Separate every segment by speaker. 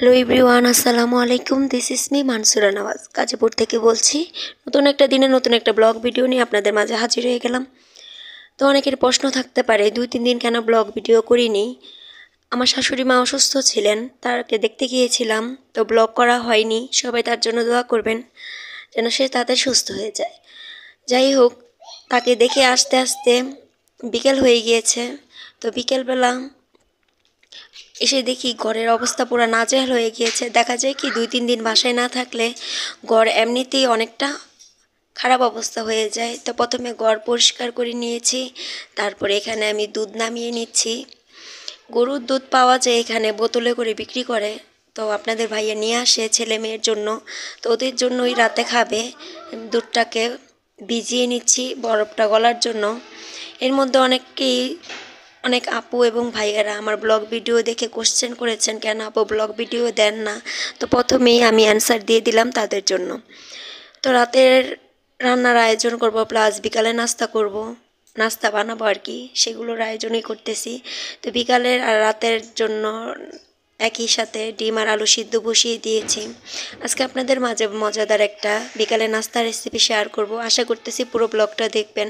Speaker 1: hello everyone আসসালামু আলাইকুম this is me Mansura Nawaz Gazipur থেকে বলছি নতুন একটা দিনে নতুন একটা ব্লগ ভিডিও নিয়ে আপনাদের মাঝে হাজির হয়ে গেলাম তো অনেকের প্রশ্ন থাকতে পারে দুই তিন দিন কেন ব্লগ ভিডিও করিনি আমার শাশুড়ি মা অসুস্থ ছিলেন তাকে দেখতে গিয়েছিলাম তো ব্লগ করা হয়নি সবাই তার জন্য দোয়া করবেন যেন সে তাতে সুস্থ হয়ে যায় যাই হোক তাকে দেখে আসতে আসতে বিকেল হয়ে গিয়েছে তো বিকেলবেলা এসে দেখি ঘরের অবস্থা পুরো নাজেহাল হয়ে গিয়েছে দেখা যায় কি দুই তিন দিন বাসায় না থাকলে ঘর এমনিতেই অনেকটা খারাপ অবস্থা হয়ে যায় তো প্রথমে ঘর পরিষ্কার করে নিয়েছি তারপরে এখানে আমি দুধ নামিয়ে নিচ্ছি গরুর দুধ পাওয়া যায় এখানে বোতলে করে বিক্রি করে তো আপনাদের ভাইয়া নিয়ে আসে ছেলে মেয়ের জন্য তো ওদের জন্যই রাতে খাবে দুধটাকে ভিজিয়ে নিচ্ছি বরফটা গলার জন্য এর মধ্যে অনেককেই অনেক আপু এবং ভাইয়েরা আমার ব্লগ ভিডিও দেখে কোশ্চেন করেছেন কেন আপু ব্লগ ভিডিও দেন না তো প্রথমেই আমি অ্যান্সার দিয়ে দিলাম তাদের জন্য তো রাতের রান্নার আয়োজন করব প্লাস বিকালে নাস্তা করব নাস্তা বানাবো আর কি সেগুলোর আয়োজনই করতেছি তো বিকালের আর রাতের জন্য একই সাথে ডিম আর আলু সিদ্ধ বসিয়ে দিয়েছি আজকে আপনাদের মাঝে মজাদার একটা বিকালে নাস্তার রেসিপি শেয়ার করব আশা করতেছি পুরো ব্লগটা দেখবেন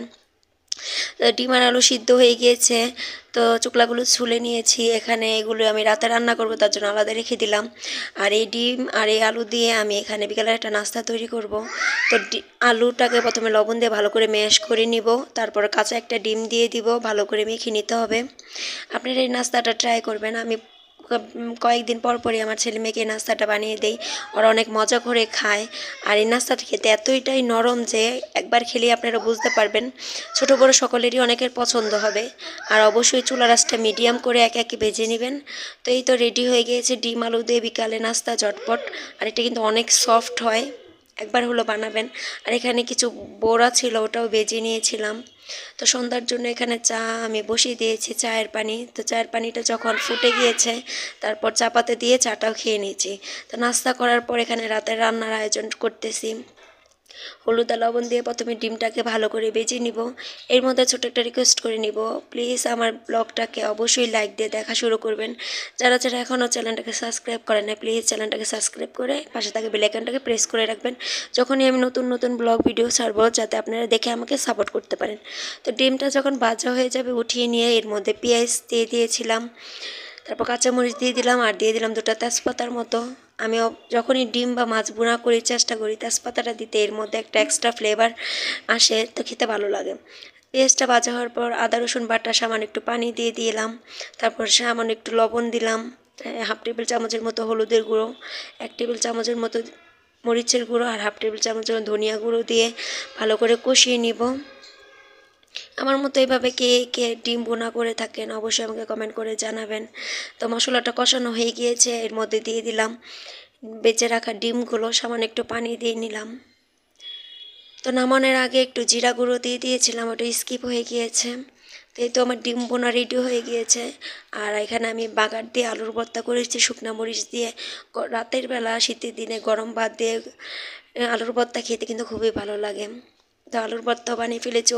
Speaker 1: ডিম আর আলু সিদ্ধ হয়ে গিয়েছে তো চোকলাগুলো ছুলে নিয়েছি এখানে এগুলো আমি রাতে রান্না করব তার জন্য আলাদা রেখে দিলাম আর এই ডিম আর এই আলু দিয়ে আমি এখানে বিকালে একটা নাস্তা তৈরি করব তো আলুটাকে প্রথমে লবণ দিয়ে ভালো করে ম্যাশ করে নিব তারপর কাঁচা একটা ডিম দিয়ে দিব ভালো করে মেখে নিতে হবে আপনারা এই নাস্তাটা ট্রাই করবেন আমি কয়েকদিন পর পরই আমার ছেলে মেয়েকে এই নাস্তাটা বানিয়ে দেই ওরা অনেক মজা করে খায় আর এই নাস্তাটা খেতে এতইটাই নরম যে একবার খেলে আপনারা বুঝতে পারবেন ছোট বড় সকলেরই অনেকের পছন্দ হবে আর অবশ্যই চুলা রাসটা মিডিয়াম করে একে একে ভেজে নেবেন তো এই তো রেডি হয়ে গিয়েছে ডিম আলু দিয়ে বিকালে নাস্তা ঝটপট আর এটা কিন্তু অনেক সফট হয় একবার হলো বানাবেন আর এখানে কিছু বোড়া ছিল ওটাও বেজে নিয়েছিলাম তো সন্ধ্যার জন্য এখানে চা আমি বসিয়ে দিয়েছি চায়ের পানি তো চায়ের পানিটা যখন ফুটে গিয়েছে তারপর চাপাতে দিয়ে চাটাও খেয়ে নিয়েছি তো নাস্তা করার পর এখানে রাতের রান্নার আয়োজন করতেছি হলুদ লবণ দিয়ে প্রথমে ডিমটাকে ভালো করে বেজে নিব এর মধ্যে ছোট একটা রিকোয়েস্ট করে নিব প্লিজ আমার ব্লগটাকে অবশ্যই লাইক দিয়ে দেখা শুরু করবেন যারা যারা এখনও চ্যানেলটাকে সাবস্ক্রাইব করেন না প্লিজ চ্যানেলটাকে সাবস্ক্রাইব করে পাশে থাকে বেলাইকনটাকে প্রেস করে রাখবেন যখনই আমি নতুন নতুন ব্লগ ভিডিও ছাড়বো যাতে আপনারা দেখে আমাকে সাপোর্ট করতে পারেন তো ডিমটা যখন বাজা হয়ে যাবে উঠিয়ে নিয়ে এর মধ্যে পেঁয়াজ দিয়ে দিয়েছিলাম তারপর কাঁচামরিচ দিয়ে দিলাম আর দিয়ে দিলাম দুটো তেজপাতার মতো আমি যখনই ডিম বা মাছ বোনা করি চেষ্টা করি তেজপাতাটা দিতে এর মধ্যে একটা এক্সট্রা ফ্লেভার আসে তো খেতে ভালো লাগে পেঁয়াজটা ভাজা হওয়ার পর আদা রসুন বাটা সামান্য একটু পানি দিয়ে দিলাম তারপর সামান্য একটু লবণ দিলাম হাফ টেবিল চামচের মতো হলুদের গুঁড়ো এক টেবিল চামচের মতো মরিচের গুঁড়ো আর হাফ টেবিল চামচের ধনিয়া গুঁড়ো দিয়ে ভালো করে কষিয়ে নিব আমার মতো এভাবে কে কে ডিম বোনা করে থাকেন অবশ্যই আমাকে কমেন্ট করে জানাবেন তো মশলাটা কষানো হয়ে গিয়েছে এর মধ্যে দিয়ে দিলাম বেঁচে রাখা ডিমগুলো সামান্য একটু পানি দিয়ে নিলাম তো নামানোর আগে একটু জিরা গুঁড়ো দিয়ে দিয়েছিলাম ওটা স্কিপ হয়ে গিয়েছে তো এই তো আমার ডিম বোনা রেডি হয়ে গিয়েছে আর এখানে আমি বাগার দিয়ে আলুর ভর্তা করেছি শুকনা মরিচ দিয়ে রাতের বেলা শীতের দিনে গরম ভাত দিয়ে আলুর ভর্তা খেতে কিন্তু খুবই ভালো লাগে তো আলুর ভর্তা বানিয়ে ফেলেছি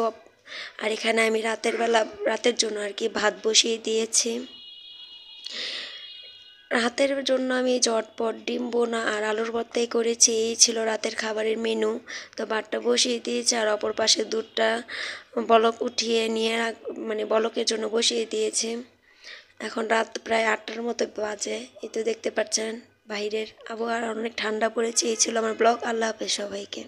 Speaker 1: আর এখানে আমি রাতের বেলা রাতের জন্য আর কি ভাত বসিয়ে দিয়েছি রাতের জন্য আমি জটপট ডিম বোনা আর আলুর ভর্তাই করেছি এই ছিল রাতের খাবারের মেনু তো ভাতটা বসিয়ে দিয়েছি আর অপর পাশে দুধটা বলক উঠিয়ে নিয়ে মানে বলকের জন্য বসিয়ে দিয়েছি এখন রাত প্রায় আটটার মতো বাজে এই তো দেখতে পাচ্ছেন বাইরের আবহাওয়া অনেক ঠান্ডা পড়েছে এই ছিল আমার ব্লগ আল্লাহ হাফেজ সবাইকে